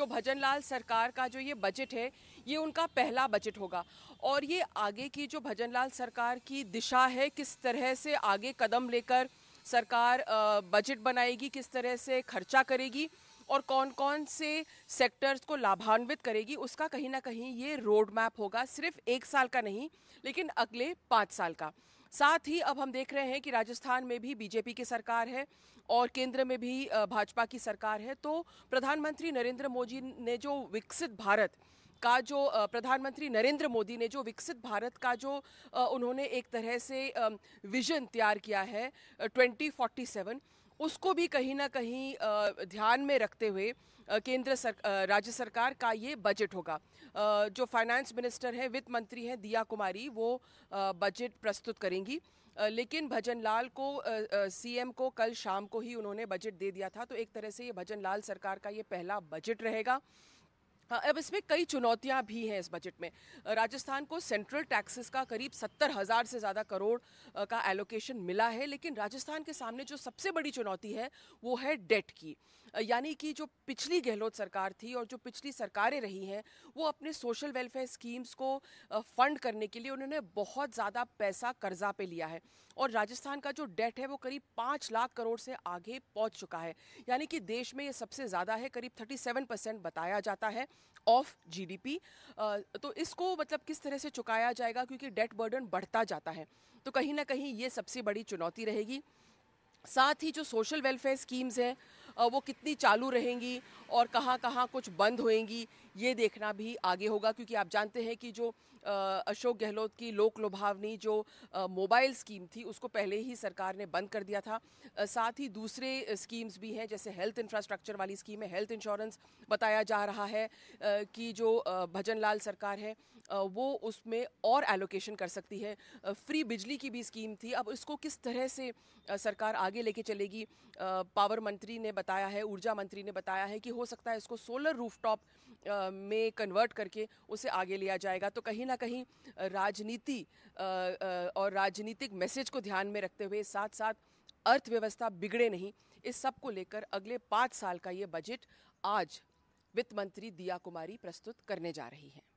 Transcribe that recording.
जो तो भजन लाल सरकार का जो ये बजट है ये उनका पहला बजट होगा और ये आगे की जो भजन लाल सरकार की दिशा है किस तरह से आगे कदम लेकर सरकार बजट बनाएगी किस तरह से खर्चा करेगी और कौन कौन से सेक्टर्स को लाभान्वित करेगी उसका कहीं ना कहीं ये रोड मैप होगा सिर्फ एक साल का नहीं लेकिन अगले पाँच साल का साथ ही अब हम देख रहे हैं कि राजस्थान में भी बीजेपी की सरकार है और केंद्र में भी भाजपा की सरकार है तो प्रधानमंत्री नरेंद्र मोदी ने जो विकसित भारत का जो प्रधानमंत्री नरेंद्र मोदी ने जो विकसित भारत का जो उन्होंने एक तरह से विजन तैयार किया है 2047 उसको भी कहीं ना कहीं ध्यान में रखते हुए केंद्र सर राज्य सरकार का ये बजट होगा जो फाइनेंस मिनिस्टर हैं वित्त मंत्री हैं दिया कुमारी वो बजट प्रस्तुत करेंगी लेकिन भजन लाल को सीएम को कल शाम को ही उन्होंने बजट दे दिया था तो एक तरह से ये भजन लाल सरकार का ये पहला बजट रहेगा हाँ, अब इसमें कई चुनौतियां भी हैं इस बजट में राजस्थान को सेंट्रल टैक्सेस का करीब सत्तर हज़ार से ज़्यादा करोड़ का एलोकेशन मिला है लेकिन राजस्थान के सामने जो सबसे बड़ी चुनौती है वो है डेट की यानी कि जो पिछली गहलोत सरकार थी और जो पिछली सरकारें रही हैं वो अपने सोशल वेलफेयर स्कीम्स को फंड करने के लिए उन्होंने बहुत ज़्यादा पैसा कर्जा पे लिया है और राजस्थान का जो डेट है वो करीब पाँच लाख करोड़ से आगे पहुँच चुका है यानी कि देश में ये सबसे ज़्यादा है करीब थर्टी सेवन परसेंट बताया जाता है ऑफ जीडीपी तो इसको मतलब किस तरह से चुकाया जाएगा क्योंकि डेट बर्डन बढ़ता जाता है तो कहीं ना कहीं ये सबसे बड़ी चुनौती रहेगी साथ ही जो सोशल वेलफेयर स्कीम्स हैं वो कितनी चालू रहेंगी और कहाँ कहाँ कुछ बंद होएंगी ये देखना भी आगे होगा क्योंकि आप जानते हैं कि जो अशोक गहलोत की लोक लुभावनी जो मोबाइल स्कीम थी उसको पहले ही सरकार ने बंद कर दिया था साथ ही दूसरे स्कीम्स भी हैं जैसे हेल्थ इंफ्रास्ट्रक्चर वाली स्कीम है हेल्थ इंश्योरेंस बताया जा रहा है कि जो भजन लाल सरकार है वो उसमें और एलोकेशन कर सकती है फ्री बिजली की भी स्कीम थी अब इसको किस तरह से सरकार आगे लेके चलेगी पावर मंत्री ने बताया है ऊर्जा मंत्री ने बताया है कि हो सकता है इसको सोलर रूफटॉप में कन्वर्ट करके उसे आगे लिया जाएगा तो कहीं ना कहीं राजनीति और राजनीतिक मैसेज को ध्यान में रखते हुए साथ साथ अर्थव्यवस्था बिगड़े नहीं इस सब को लेकर अगले पाँच साल का ये बजट आज वित्त मंत्री दिया कुमारी प्रस्तुत करने जा रही हैं